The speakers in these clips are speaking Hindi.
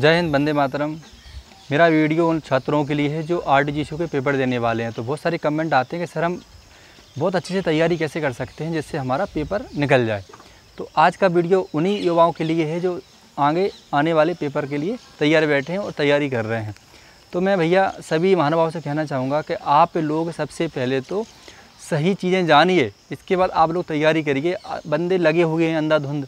जय हिंद बंदे मातरम मेरा वीडियो उन छात्रों के लिए है जो आर डी के पेपर देने वाले हैं तो बहुत सारे कमेंट आते हैं कि सर हम बहुत अच्छे से तैयारी कैसे कर सकते हैं जिससे हमारा पेपर निकल जाए तो आज का वीडियो उन्हीं युवाओं के लिए है जो आगे आने वाले पेपर के लिए तैयार बैठे हैं और तैयारी कर रहे हैं तो मैं भैया सभी महानुभाव से कहना चाहूँगा कि आप लोग सबसे पहले तो सही चीज़ें जानिए इसके बाद आप लोग तैयारी करिए बंदे लगे हुए हैं अंधाधुंध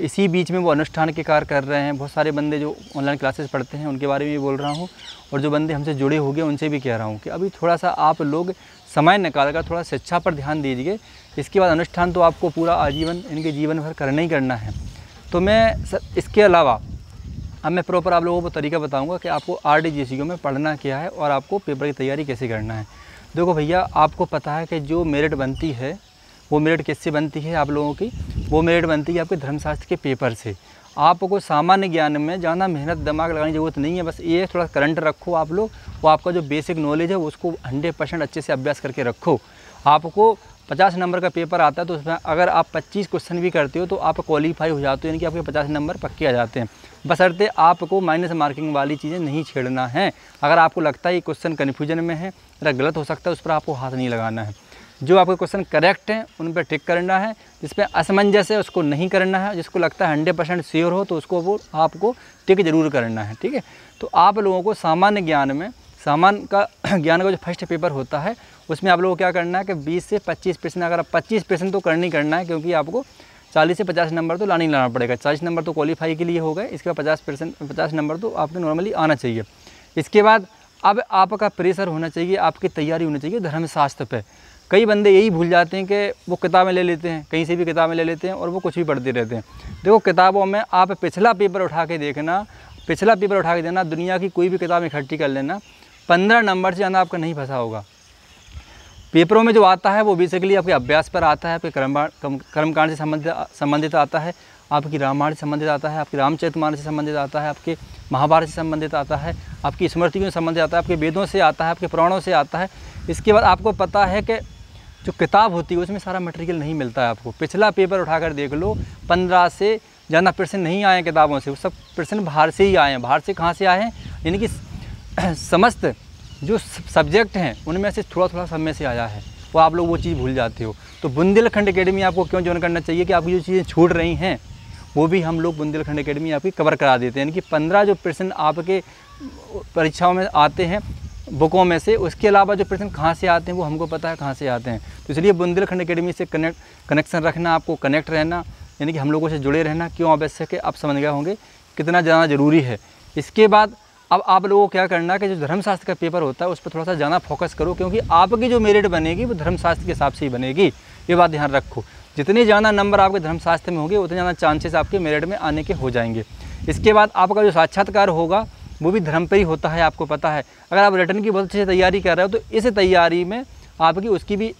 इसी बीच में वो अनुष्ठान के कार्य कर रहे हैं बहुत सारे बंदे जो ऑनलाइन क्लासेस पढ़ते हैं उनके बारे में भी बोल रहा हूँ और जो बंदे हमसे जुड़े हो गए उनसे भी कह रहा हूँ कि अभी थोड़ा सा आप लोग समय निकाल कर थोड़ा शिक्षा पर ध्यान दीजिए इसके बाद अनुष्ठान तो आपको पूरा आजीवन इनके जीवन भर करना ही करना है तो मैं सर इसके अलावा अब मैं प्रॉपर आप लोगों को तरीका बताऊंगा कि आपको आर डी में पढ़ना क्या है और आपको पेपर की तैयारी कैसे करना है देखो भैया आपको पता है कि जो मेरिट बनती है वो मेरिट किससे बनती है आप लोगों की वो मेरिट बनती है आपके धर्मशास्त्र के पेपर से आपको सामान्य ज्ञान में ज़्यादा मेहनत दिमाग लगाने की जरूरत नहीं है बस ये थोड़ा करंट रखो आप लोग वो आपका जो बेसिक नॉलेज है उसको हंड्रेड परसेंट अच्छे से अभ्यास करके रखो आपको पचास नंबर का पेपर आता है तो उसमें अगर आप पच्चीस क्वेश्चन भी करते हो तो आप क्वालिफाई हो जाते हो यानी कि आपके पचास नंबर पक्के आ जाते हैं बसरते आपको माइनस मार्किंग वाली चीज़ें नहीं छेड़ना है अगर आपको लगता है ये क्वेश्चन कन्फ्यूजन में है या गलत हो सकता है उस पर आपको हाथ नहीं लगाना है जो आपके क्वेश्चन करेक्ट हैं उन पर टिक करना है जिस पर असमंजस है उसको नहीं करना है जिसको लगता है हंड्रेड परसेंट श्योर हो तो उसको वो आपको टिक ज़रूर करना है ठीक है तो आप लोगों को सामान्य ज्ञान में सामान्य का ज्ञान का जो फर्स्ट पेपर होता है उसमें आप लोगों को क्या करना है कि बीस से पच्चीस परसेंट अगर आप पच्चीस परसेंट तो करना ही करना है क्योंकि आपको चालीस से पचास नंबर तो लाने लाना पड़ेगा चालीस नंबर तो क्वालिफाई के लिए हो गए इसके बाद पचास परसेंट पचास नंबर तो आपको नॉर्मली आना चाहिए इसके बाद अब आपका प्रेशर होना चाहिए आपकी तैयारी होनी चाहिए धर्मशास्त्र पर कई बंदे यही भूल जाते हैं कि वो किताबें ले लेते हैं कहीं से भी किताबें ले लेते हैं और वो कुछ भी पढ़ते रहते हैं देखो किताबों में आप पिछला पेपर उठा के देखना पिछला पेपर उठा के देना दुनिया की कोई भी किताब इकट्ठी कर लेना पंद्रह नंबर से ज़्यादा आपका नहीं फंसा होगा पेपरों में जो आता है वो बेसिकली आपके अभ्यास पर आता है आपके कर्म कर्मकांड से संबंधित संबंधित आता है आपकी रामायण से संबंधित आता है आपकी रामचरितमान से संबंधित आता है आपके महाभारत से संबंधित आता है आपकी स्मृतियों से संबंधित आता है आपके वेदों से आता है आपके पुराणों से आता है इसके बाद आपको पता है कि जो किताब होती है उसमें सारा मटेरियल नहीं मिलता है आपको पिछला पेपर उठाकर देख लो पंद्रह से ज़्यादा प्रश्न नहीं आए किताबों से वो सब प्रश्न बाहर से ही आए हैं बाहर से कहाँ से आए हैं यानी कि समस्त जो सब्जेक्ट हैं उनमें से थोड़ा थोड़ा समय से आया है वो आप लोग वो चीज़ भूल जाते हो तो बुंदेलखंड अकेडमी आपको क्यों ज्वाइन करना चाहिए कि आपकी जो चीज़ें छूट रही हैं वो भी हम लोग बुंदेलखंड अकेडमी आपकी कवर करा देते हैं यानी कि पंद्रह जो परसेंट आपके परीक्षाओं में आते हैं बुकों में से उसके अलावा जो प्रश्न कहाँ से आते हैं वो हमको पता है कहाँ से आते हैं तो इसलिए बुंदेलखंड अकेडमी से कनेक्ट कनेक्शन रखना आपको कनेक्ट रहना यानी कि हम लोगों से जुड़े रहना क्यों आवश्यक है आप समझ गए होंगे कितना ज़्यादा ज़रूरी है इसके बाद अब आप लोगों को क्या करना कि जो धर्मशास्त्र का पेपर होता है उस पर थोड़ा सा ज़्यादा फोकस करो क्योंकि आपकी जो मेरिट बनेगी वो धर्मशास्त्र के हिसाब से ही बनेगी ये बात ध्यान रखो जितने ज़्यादा नंबर आपके धर्मशास्त्र में होंगे उतने ज़्यादा चांसेस आपके मेरिट में आने के हो जाएंगे इसके बाद आपका जो साक्षात्कार होगा वो भी धर्म पर ही होता है आपको पता है अगर आप रिटर्न की बहुत अच्छी तैयारी कर रहे हो तो इस तैयारी में आपकी उसकी भी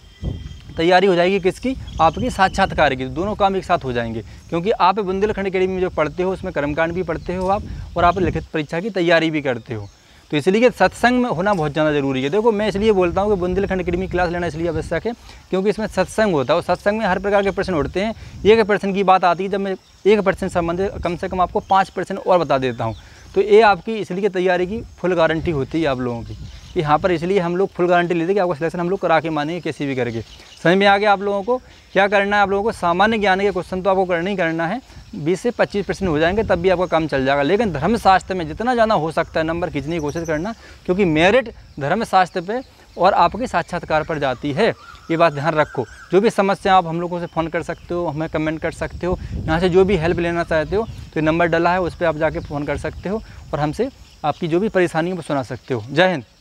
तैयारी हो जाएगी किसकी आपकी साक्षात्कार की दोनों काम एक साथ हो जाएंगे क्योंकि आप बुंदेलखंड अकेडमी में जो पढ़ते हो उसमें कर्मकांड भी पढ़ते हो आप और आप लिखित परीक्षा की तैयारी भी करते हो तो इसलिए सत्संग में होना बहुत ज़्यादा जरूरी है देखो मैं इसलिए बोलता हूँ कि बुंदेलखंड अकेडमी क्लास लेना इसलिए आवश्यक है क्योंकि इसमें सत्संग होता है और सत्संग में हर प्रकार के प्रश्न उठते हैं एक प्रश्न की बात आती है जब मैं एक प्रश्न संबंधित कम से कम आपको पाँच परसेंट और बता देता हूँ तो ये आपकी इसलिए तैयारी की फुल गारंटी होती है आप लोगों की कि यहाँ पर इसलिए हम लोग फुल गारंटी लेते कि आपका सिलेक्शन हम लोग करा के मानेंगे किसी भी करके समझ में आ गया आप लोगों को क्या करना है आप लोगों को सामान्य ज्ञान के क्वेश्चन तो आपको करना ही करना है बीस से पच्चीस परसेंट हो जाएंगे तब भी आपका काम चल जाएगा लेकिन धर्मशास्त्र में जितना ज़्यादा हो सकता है नंबर खींचने की कोशिश करना क्योंकि मेरिट धर्मशास्त्र पर और आपके साक्षात्कार पर जाती है ये बात ध्यान रखो जो भी समस्या आप हम लोगों से फ़ोन कर सकते हो हमें कमेंट कर सकते हो यहाँ से जो भी हेल्प लेना चाहते हो तो नंबर डला है उस पर आप जाके फ़ोन कर सकते हो और हमसे आपकी जो भी परेशानी है वो सुना सकते हो जय हिंद